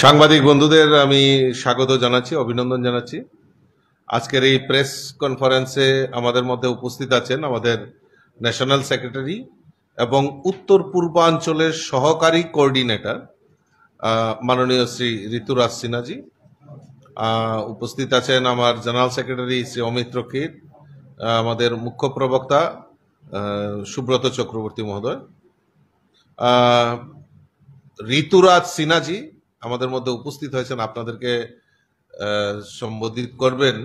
সাংবাদিক বন্ধুদের আমি স্বাগত জানাচ্ছি অভিনন্দন জানাচ্ছি আজকের এই প্রেস কনফারেন্সে আমাদের মধ্যে উপস্থিত আছেন আমাদের ন্যাশনাল সেক্রেটারি এবং উত্তর পূর্বাঞ্চলের সহকারী কোঅর্ডিনেটর মাননীয় শ্রী ঋতুরাজ সিনহাজি উপস্থিত আছেন আমার জেনারেল সেক্রেটারি শ্রী অমিত রকির আমাদের মুখ্য প্রবক্তা সুব্রত চক্রবর্তী মহোদয় ঋতুরাজ সিনহাজি আমাদের মধ্যে উপস্থিত হয়েছেন আপনাদেরকে সম্বোধিত করবেন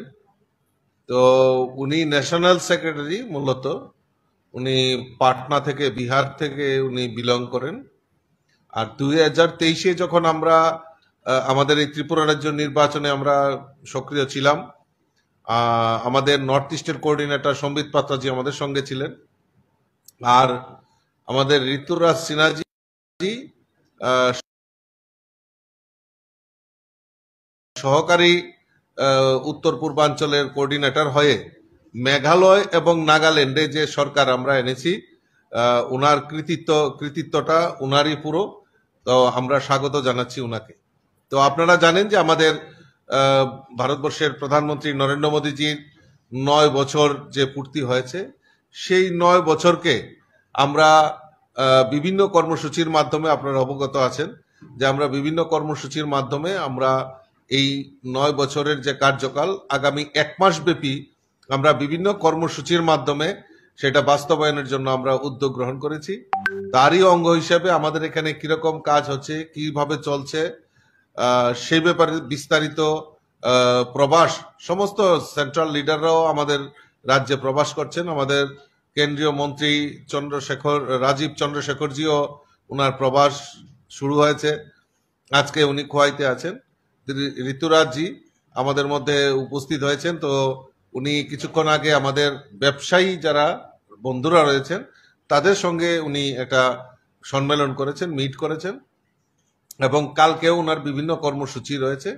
তো উনি ন্যাশনাল সেক্রেটারি মূলত উনি পাটনা থেকে বিহার থেকে উনি বিলং করেন আর দুই হাজার তেইশে যখন আমরা আমাদের এই ত্রিপুরা রাজ্য নির্বাচনে আমরা সক্রিয় ছিলাম আমাদের নর্থ ইস্টের কোঅর্ডিনেটর সম্বিত পাত্রাজি আমাদের সঙ্গে ছিলেন আর আমাদের ঋতুরাজ সিনহাজি সহকারী উত্তর পূর্বাঞ্চলের কোর্ডিনেটর হয়ে মেঘালয় এবং নাগাল্যান্ডে যে সরকার আমরা এনেছি ওনার কৃতিত্ব কৃতিত্বটা ওনারই পুরো তো আমরা স্বাগত জানাচ্ছি ওনাকে তো আপনারা জানেন যে আমাদের ভারতবর্ষের প্রধানমন্ত্রী নরেন্দ্র মোদীজির নয় বছর যে পূর্তি হয়েছে সেই নয় বছরকে আমরা বিভিন্ন কর্মসূচির মাধ্যমে আপনারা অবগত আছেন যে আমরা বিভিন্ন কর্মসূচির মাধ্যমে আমরা এই নয় বছরের যে কার্যকাল আগামী এক মাস ব্যাপী আমরা বিভিন্ন কর্মসূচির মাধ্যমে সেটা বাস্তবায়নের জন্য আমরা উদ্যোগ গ্রহণ করেছি তারই অঙ্গ হিসেবে আমাদের এখানে কিরকম কাজ হচ্ছে কিভাবে চলছে সেই ব্যাপারে বিস্তারিত প্রবাস সমস্ত সেন্ট্রাল লিডাররাও আমাদের রাজ্যে প্রবাস করছেন আমাদের কেন্দ্রীয় মন্ত্রী চন্দ্রশেখর রাজীব চন্দ্রশেখরজিও ওনার প্রবাস শুরু হয়েছে আজকে উনি খোয়াইতে আছেন ঋতুরাজজি আমাদের মধ্যে উপস্থিত হয়েছেন তো উনি কিছুক্ষণ আগে আমাদের ব্যবসায়ী যারা বন্ধুরা রয়েছেন তাদের সঙ্গে উনি একটা সম্মেলন করেছেন মিট করেছেন এবং কালকেও ওনার বিভিন্ন কর্মসূচি রয়েছে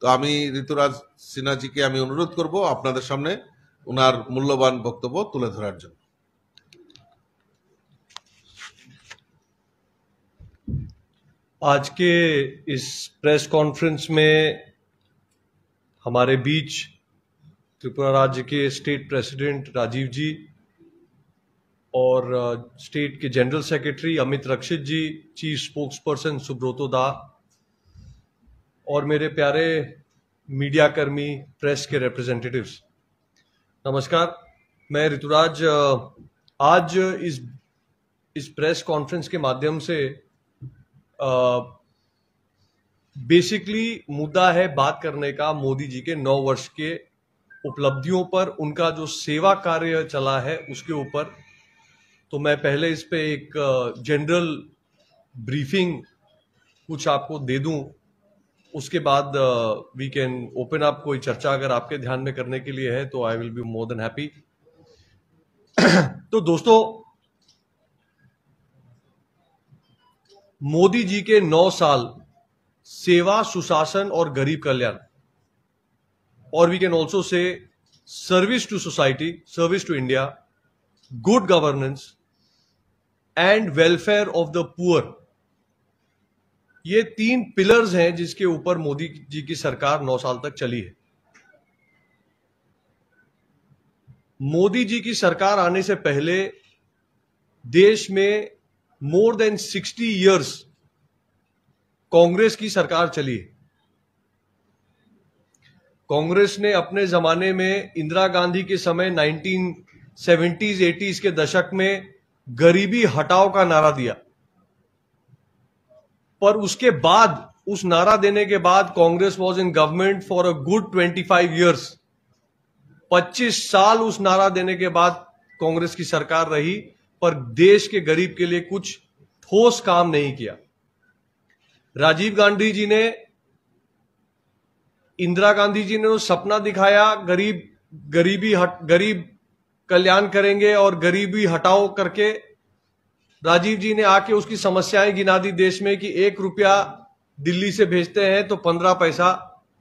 তো আমি ঋতুরাজ সিনহাজিকে আমি অনুরোধ করব আপনাদের সামনে ওনার মূল্যবান বক্তব্য তুলে ধরার জন্য आज के इस प्रेस कॉन्फ्रेंस में हमारे बीच त्रिपुरा राज्य के स्टेट प्रेसिडेंट राजीव जी और स्टेट के general secretary Amit Rakshit ji chief spokesperson Subroto da और मेरे प्यारे मीडियाकर्मी प्रेस के रिप्रेजेंटेटिव्स नमस्कार मैं ऋतुराज आज इस इस प्रेस कॉन्फ्रेंस के माध्यम से बेसिकली मुद्दा है बात करने का मोदी जी के नौ वर्ष के उपलब्धियों पर उनका जो सेवा कार्य चला है उसके ऊपर तो मैं पहले इस पे एक जनरल ब्रीफिंग कुछ आपको दे दूं उसके बाद वी कैन ओपन अप कोई चर्चा अगर आपके ध्यान में करने के लिए है तो I will be more than happy तो दोस्तों मोदी जी के नौ साल सेवा सुशासन और गरीब कल्याण और we can also say service to society service to India good governance and welfare of the poor ये तीन पिलर्स हैं जिसके ऊपर मोदी जी की सरकार नौ साल तक चली है मोदी जी की सरकार आने से पहले देश में more than sixty years Congress की सरकार चली है कांग्रेस ने अपने जमाने में इंदिरा गांधी के समय नाइनटीन सेवेंटीज एटीज के दशक में गरीबी हटाओ का नारा दिया पर उसके बाद उस नारा देने के बाद Congress was in government for a good twenty five years पच्चीस साल उस नारा देने के बाद कांग्रेस की सरकार रही पर देश के गरीब के लिए कुछ ठोस काम नहीं किया राजीव गांधी जी ने इंदिरा गांधी जी ने वो सपना दिखाया गरीब गरीबी हट गरीब कल्याण करेंगे और गरीबी हटाओ करके राजीव जी ने आके उसकी समस्याएं गिना दी देश में कि एक रुपया दिल्ली से भेजते हैं तो पंद्रह पैसा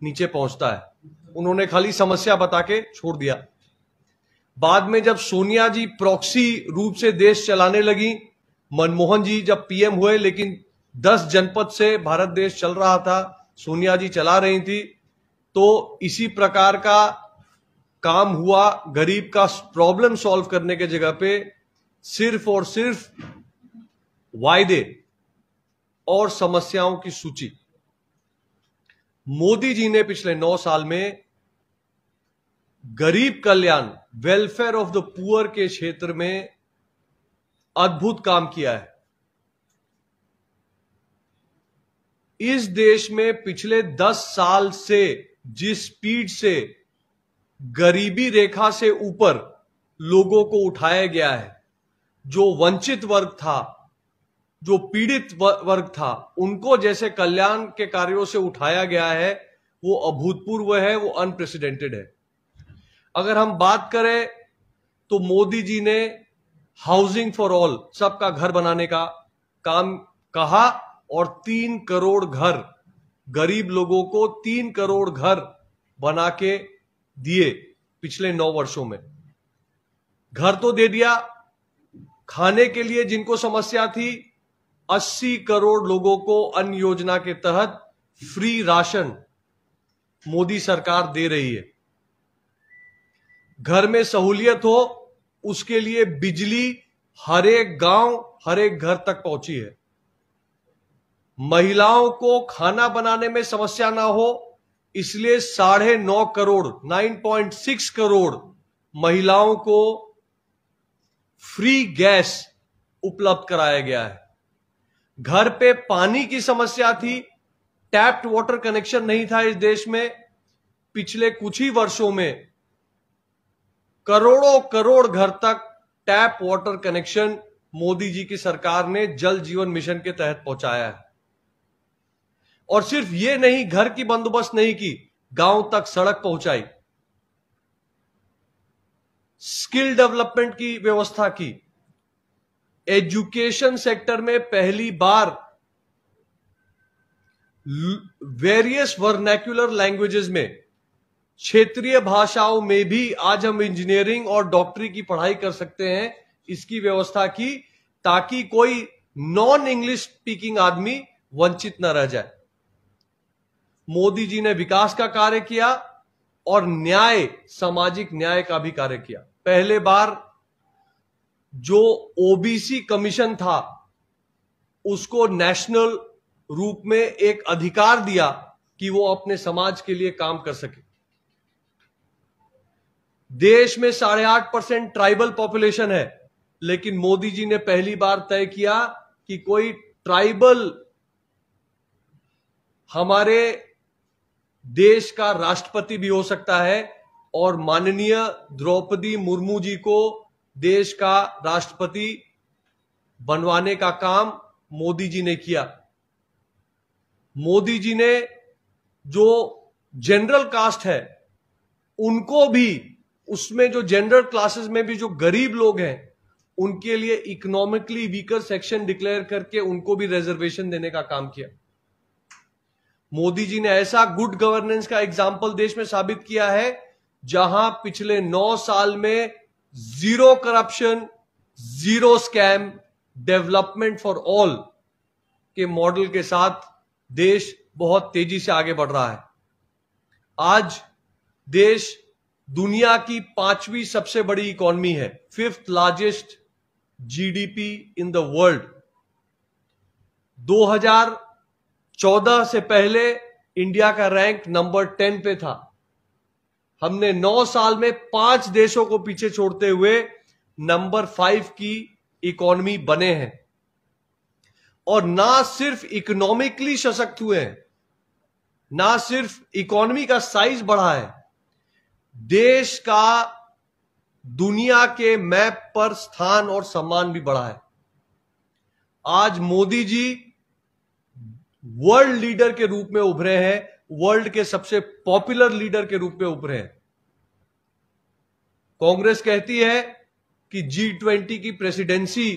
नीचे पहुंचता है उन्होंने खाली समस्या बता के छोड़ दिया बाद में जब सोनिया जी प्रॉक्सी रूप से देश चलाने लगी मनमोहन जी जब पीएम हुए लेकिन 10 जनपद से भारत देश चल रहा था सोनिया जी चला रही थी तो इसी प्रकार का काम हुआ गरीब का प्रॉब्लम सॉल्व करने के जगह पे सिर्फ और सिर्फ वायदे और समस्याओं की सूची मोदी जी ने पिछले नौ साल में गरीब कल्याण वेलफेयर ऑफ द पुअर के क्षेत्र में अद्भुत काम किया है इस देश में पिछले दस साल से जिस स्पीड से गरीबी रेखा से ऊपर लोगों को उठाया गया है जो वंचित वर्ग था जो पीड़ित वर्ग था उनको जैसे कल्याण के कार्यों से उठाया गया है वो अभूतपूर्व है वो अनप्रेसिडेंटेड है अगर हम बात करें तो मोदी जी ने हाउसिंग फॉर ऑल सबका घर बनाने का काम कहा और तीन करोड़ घर गरीब लोगों को तीन करोड़ घर बना के दिए पिछले नौ वर्षों में घर तो दे दिया खाने के लिए जिनको समस्या थी 80 करोड़ लोगों को अन्न योजना के तहत फ्री राशन मोदी सरकार दे रही है घर में सहूलियत हो उसके लिए बिजली हर एक गांव हर एक घर तक पहुंची है महिलाओं को खाना बनाने में समस्या ना हो इसलिए साढ़े नौ करोड़ 9.6 करोड़ महिलाओं को फ्री गैस उपलब्ध कराया गया है घर पे पानी की समस्या थी टैप्ड वाटर कनेक्शन नहीं था इस देश में पिछले कुछ ही वर्षों में करोड़ों करोड़ घर तक टैप वाटर कनेक्शन मोदी जी की सरकार ने जल जीवन मिशन के तहत पहुंचाया है और सिर्फ ये नहीं घर की बंदोबस्त नहीं की गांव तक सड़क पहुंचाई स्किल डेवलपमेंट की व्यवस्था की एजुकेशन सेक्टर में पहली बार वेरियस वर्नेक्युलर लैंग्वेजेस में क्षेत्रीय भाषाओं में भी आज हम इंजीनियरिंग और डॉक्टरी की पढ़ाई कर सकते हैं इसकी व्यवस्था की ताकि कोई नॉन इंग्लिश स्पीकिंग आदमी वंचित न रह जाए मोदी जी ने विकास का कार्य किया और न्याय सामाजिक न्याय का भी कार्य किया पहले बार जो ओबीसी कमीशन था उसको नेशनल रूप में एक अधिकार दिया कि वो अपने समाज के लिए काम कर सके देश में साढ़े आठ परसेंट ट्राइबल पॉपुलेशन है लेकिन मोदी जी ने पहली बार तय किया कि कोई ट्राइबल हमारे देश का राष्ट्रपति भी हो सकता है और माननीय द्रौपदी मुर्मू जी को देश का राष्ट्रपति बनवाने का काम मोदी जी ने किया मोदी जी ने जो जनरल कास्ट है उनको भी उसमें जो जेंडर क्लासेस में भी जो गरीब लोग हैं उनके लिए इकोनॉमिकली वीकर सेक्शन डिक्लेयर करके उनको भी रिजर्वेशन देने का काम किया मोदी जी ने ऐसा गुड गवर्नेंस का एग्जाम्पल देश में साबित किया है जहां पिछले नौ साल में zero corruption zero scam development for all के मॉडल के साथ देश बहुत तेजी से आगे बढ़ रहा है आज देश दुनिया की पांचवी सबसे बड़ी इकॉनमी है fifth largest GDP in the world 2014 से पहले इंडिया का रैंक नंबर टेन पे था हमने नौ साल में पांच देशों को पीछे छोड़ते हुए नंबर फाइव की इकॉनमी बने हैं और ना सिर्फ इकोनॉमिकली सशक्त हुए हैं ना सिर्फ इकॉनमी का साइज बढ़ा है देश का दुनिया के मैप पर स्थान और सम्मान भी बढ़ा है आज मोदी जी वर्ल्ड लीडर के रूप में उभरे हैं वर्ल्ड के सबसे पॉपुलर लीडर के रूप में उभरे हैं कांग्रेस कहती है कि जी ट्वेंटी की प्रेसिडेंसी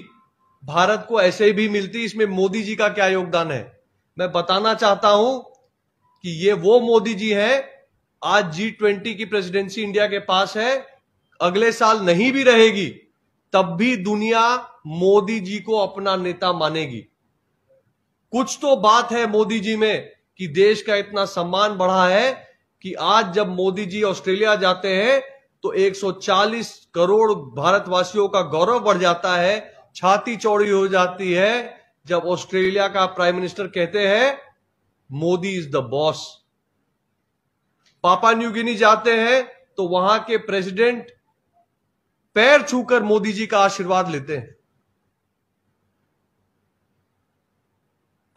भारत को ऐसे भी मिलती इसमें मोदी जी का क्या योगदान है मैं बताना चाहता हूं कि ये वो मोदी जी हैं आज जी ट्वेंटी की प्रेसिडेंसी इंडिया के पास है अगले साल नहीं भी रहेगी तब भी दुनिया मोदी जी को अपना नेता मानेगी कुछ तो बात है मोदी जी में कि देश का इतना सम्मान बढ़ा है कि आज जब मोदी जी ऑस्ट्रेलिया जाते हैं तो 140 करोड़ भारतवासियों का गौरव बढ़ जाता है छाती चौड़ी हो जाती है जब ऑस्ट्रेलिया का प्राइम मिनिस्टर कहते हैं Modi is the boss Papua New Guinea जाते हैं तो वहां के प्रेसिडेंट पैर छूकर मोदी जी का आशीर्वाद लेते हैं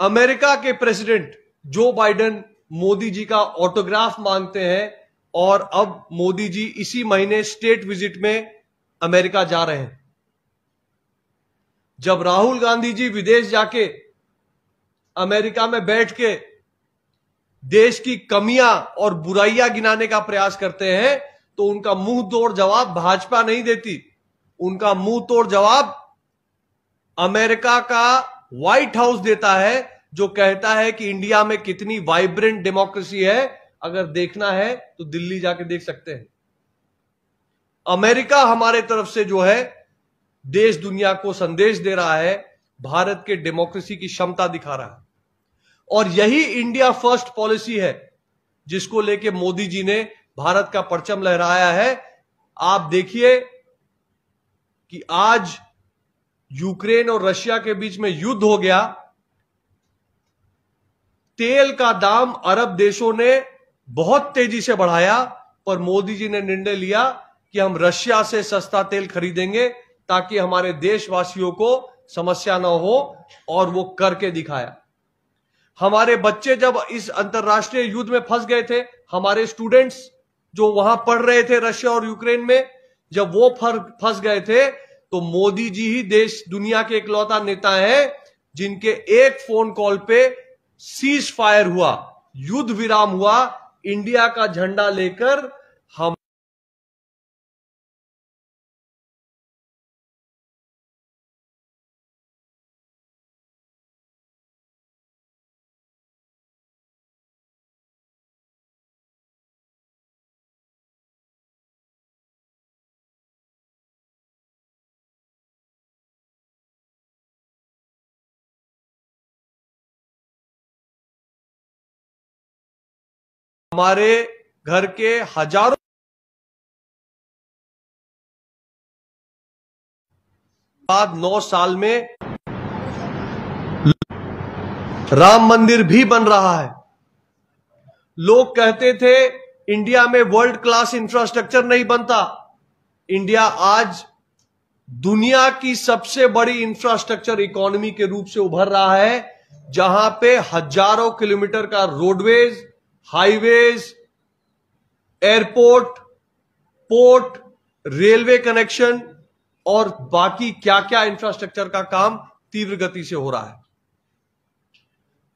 अमेरिका के प्रेसिडेंट जो बाइडेन मोदी जी का ऑटोग्राफ मांगते हैं और अब मोदी जी इसी महीने स्टेट विजिट में अमेरिका जा रहे हैं जब राहुल गांधी जी विदेश जाके अमेरिका में बैठ के देश की कमियां और बुराइयां गिनाने का प्रयास करते हैं तो उनका मुंह तोड़ जवाब भाजपा नहीं देती उनका मुंह तोड़ जवाब अमेरिका का व्हाइट हाउस देता है जो कहता है कि इंडिया में कितनी वाइब्रेंट डेमोक्रेसी है अगर देखना है तो दिल्ली जाके देख सकते हैं अमेरिका हमारे तरफ से जो है देश दुनिया को संदेश दे रहा है भारत के डेमोक्रेसी की क्षमता दिखा रहा है और यही इंडिया फर्स्ट पॉलिसी है जिसको लेके मोदी जी ने भारत का परचम लहराया है आप देखिए कि आज यूक्रेन और रशिया के बीच में युद्ध हो गया तेल का दाम अरब देशों ने बहुत तेजी से बढ़ाया पर मोदी जी ने निर्णय लिया कि हम रशिया से सस्ता तेल खरीदेंगे ताकि हमारे देशवासियों को समस्या ना हो और वो करके दिखाया हमारे बच्चे जब इस अंतर्राष्ट्रीय युद्ध में फंस गए थे हमारे स्टूडेंट्स जो वहां पढ़ रहे थे रशिया और यूक्रेन में जब वो फंस गए थे तो मोदी जी ही देश दुनिया के इकलौता नेता हैं जिनके एक फोन कॉल पे सीज फायर हुआ युद्ध विराम हुआ इंडिया का झंडा लेकर हम हमारे घर के हजारों बाद नौ साल में राम मंदिर भी बन रहा है लोग कहते थे इंडिया में वर्ल्ड क्लास इंफ्रास्ट्रक्चर नहीं बनता इंडिया आज दुनिया की सबसे बड़ी इंफ्रास्ट्रक्चर इकोनॉमी के रूप से उभर रहा है जहां पे हजारों किलोमीटर का roadways highways airport port railway connection और बाकी क्या क्या इंफ्रास्ट्रक्चर का काम तीव्र गति से हो रहा है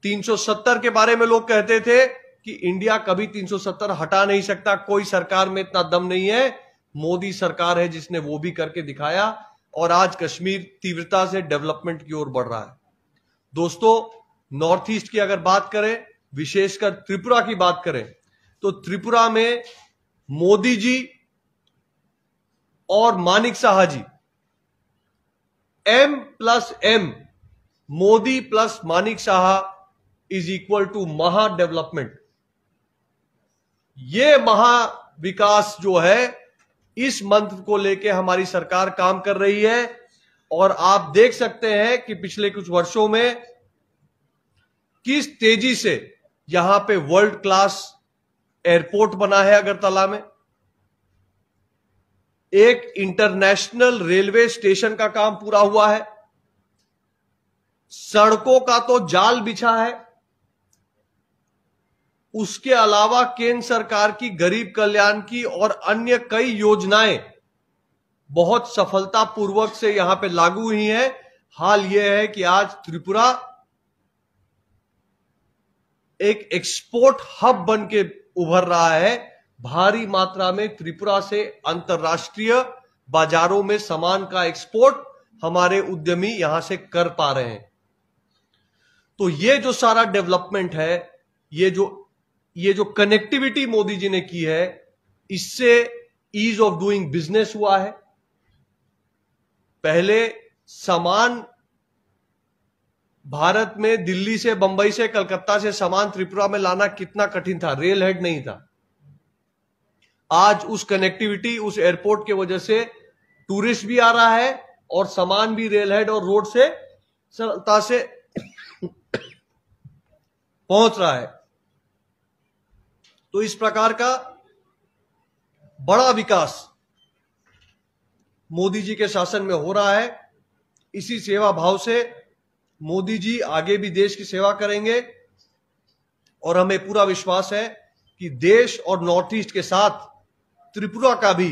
370 के बारे में लोग कहते थे कि इंडिया कभी 370 हटा नहीं सकता कोई सरकार में इतना दम नहीं है मोदी सरकार है जिसने वो भी करके दिखाया और आज कश्मीर तीव्रता से डेवलपमेंट की ओर बढ़ रहा है दोस्तों नॉर्थ ईस्ट की अगर बात करें विशेषकर त्रिपुरा की बात करें तो त्रिपुरा में मोदी जी और Manik Saha ji M plus M Modi plus Manik Saha is equal to महा डेवलपमेंट ये महा विकास जो है इस मंत्र को लेके हमारी सरकार काम कर रही है और आप देख सकते हैं कि पिछले कुछ वर्षों में किस तेजी से यहां पे वर्ल्ड क्लास एयरपोर्ट बना है अगरतला में एक इंटरनेशनल रेलवे स्टेशन का काम पूरा हुआ है सड़कों का तो जाल बिछा है उसके अलावा केंद्र सरकार की गरीब कल्याण की और अन्य कई योजनाएं बहुत सफलतापूर्वक से यहां पे लागू हुई हैं हाल यह है कि आज त्रिपुरा एक एक्सपोर्ट हब बन के उभर रहा है भारी मात्रा में त्रिपुरा से अंतरराष्ट्रीय बाजारों में सामान का एक्सपोर्ट हमारे उद्यमी यहां से कर पा रहे हैं तो ये जो सारा डेवलपमेंट है ये जो ये जो कनेक्टिविटी मोदी जी ने की है इससे ईज ऑफ डूइंग बिजनेस हुआ है पहले सामान भारत में दिल्ली से बंबई से कलकत्ता से सामान त्रिपुरा में लाना कितना कठिन था रेल हेड नहीं था आज उस कनेक्टिविटी उस एयरपोर्ट के वजह से टूरिस्ट भी आ रहा है और सामान भी रेल हेड और रोड से सरलता से पहुंच रहा है तो इस प्रकार का बड़ा विकास मोदी जी के शासन में हो रहा है इसी सेवा भाव से मोदी जी आगे भी देश की सेवा करेंगे और हमें पूरा विश्वास है कि देश और नॉर्थ ईस्ट के साथ त्रिपुरा का भी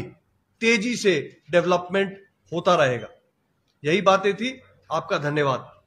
तेजी से डेवलपमेंट होता रहेगा यही बातें थी आपका धन्यवाद